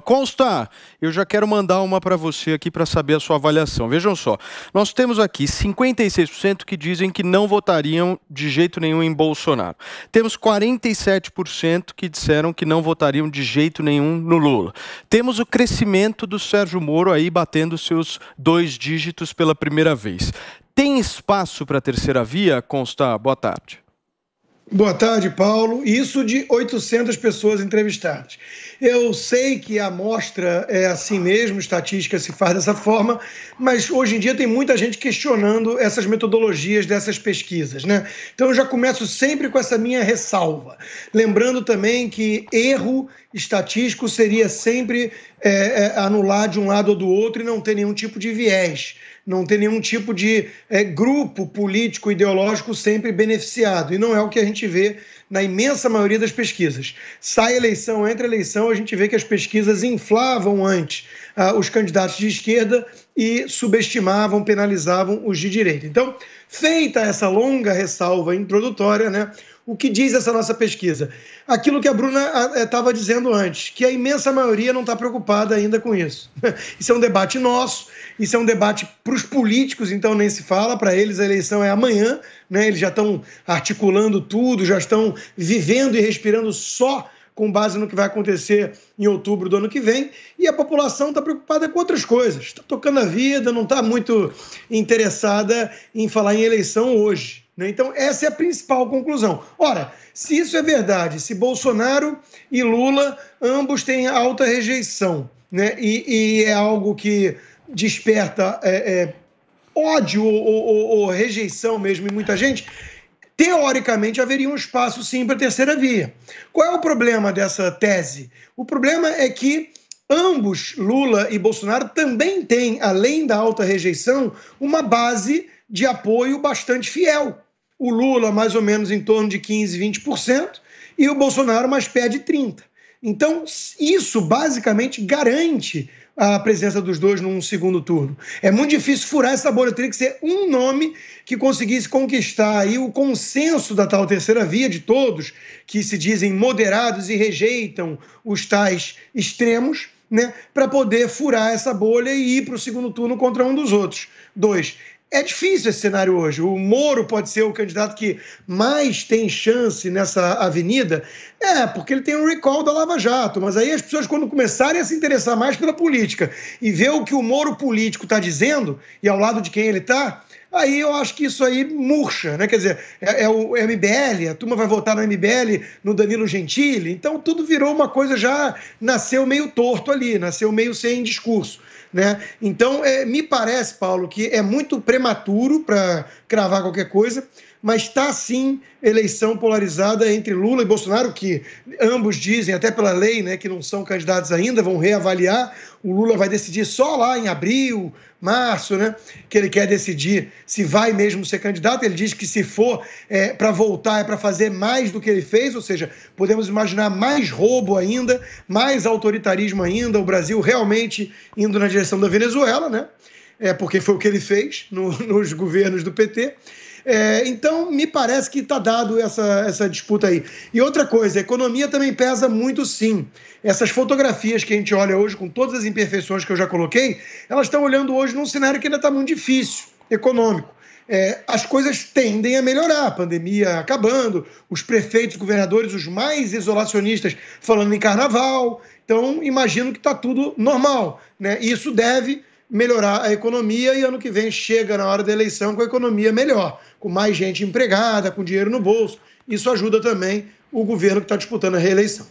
Consta, eu já quero mandar uma para você aqui para saber a sua avaliação. Vejam só, nós temos aqui 56% que dizem que não votariam de jeito nenhum em Bolsonaro. Temos 47% que disseram que não votariam de jeito nenhum no Lula. Temos o crescimento do Sérgio Moro aí batendo seus dois dígitos pela primeira vez. Tem espaço para a terceira via, Consta? Boa tarde. Boa tarde, Paulo. Isso de 800 pessoas entrevistadas. Eu sei que a amostra é assim mesmo, estatística se faz dessa forma, mas hoje em dia tem muita gente questionando essas metodologias dessas pesquisas, né? Então eu já começo sempre com essa minha ressalva. Lembrando também que erro estatístico seria sempre é, é, anular de um lado ou do outro e não ter nenhum tipo de viés não ter nenhum tipo de é, grupo político ideológico sempre beneficiado e não é o que a gente gente vê na imensa maioria das pesquisas. Sai eleição, entra eleição, a gente vê que as pesquisas inflavam antes ah, os candidatos de esquerda e subestimavam, penalizavam os de direita. Então, feita essa longa ressalva introdutória, né, o que diz essa nossa pesquisa? Aquilo que a Bruna estava eh, dizendo antes, que a imensa maioria não está preocupada ainda com isso. Isso é um debate nosso, isso é um debate para os políticos, então nem se fala, para eles a eleição é amanhã, né? eles já estão articulando tudo, já estão vivendo e respirando só com base no que vai acontecer em outubro do ano que vem, e a população está preocupada com outras coisas, está tocando a vida, não está muito interessada em falar em eleição hoje. Né? Então, essa é a principal conclusão. Ora, se isso é verdade, se Bolsonaro e Lula ambos têm alta rejeição, né? e, e é algo que desperta é, é, ódio ou, ou, ou, rejeição mesmo em muita gente, teoricamente haveria um espaço sim para a terceira via. Qual é o problema dessa tese? O problema é que ambos, Lula e Bolsonaro, também têm, além da alta rejeição, uma base de apoio bastante fiel. O Lula, mais ou menos em torno de 15, 20%, e o Bolsonaro mais perto de 30%. Então, isso basicamente garante a presença dos dois num segundo turno. É muito difícil furar essa bolha, teria que ser um nome que conseguisse conquistar aí o consenso da tal terceira via de todos que se dizem moderados e rejeitam os tais extremos. Né, para poder furar essa bolha e ir para o segundo turno contra um dos outros. Dois, é difícil esse cenário hoje. O Moro pode ser o candidato que mais tem chance nessa avenida, é, porque ele tem um recall da Lava Jato. Mas aí as pessoas, quando começarem a se interessar mais pela política e ver o que o Moro político está dizendo e ao lado de quem ele está, aí eu acho que isso aí murcha, né? Quer dizer, é, é o MBL, a turma vai votar no MBL, no Danilo Gentili, então tudo virou uma coisa já nasceu meio torto ali, nasceu meio sem discurso. Né? Então, é, me parece, Paulo, que é muito prematuro para cravar qualquer coisa mas está sim eleição polarizada entre Lula e Bolsonaro, que ambos dizem, até pela lei, né, que não são candidatos ainda, vão reavaliar. O Lula vai decidir só lá em abril, março, né, que ele quer decidir se vai mesmo ser candidato. Ele diz que se for é, para voltar é para fazer mais do que ele fez, ou seja, podemos imaginar mais roubo ainda, mais autoritarismo ainda, o Brasil realmente indo na direção da Venezuela, né? é, porque foi o que ele fez no, nos governos do PT. É, então, me parece que está dado essa, essa disputa aí. E outra coisa, a economia também pesa muito, sim. Essas fotografias que a gente olha hoje, com todas as imperfeições que eu já coloquei, elas estão olhando hoje num cenário que ainda está muito difícil, econômico. É, as coisas tendem a melhorar, a pandemia acabando, os prefeitos, governadores, os mais isolacionistas falando em carnaval. Então, imagino que está tudo normal. Né? isso deve melhorar a economia e ano que vem chega na hora da eleição com a economia melhor, com mais gente empregada, com dinheiro no bolso. Isso ajuda também o governo que está disputando a reeleição.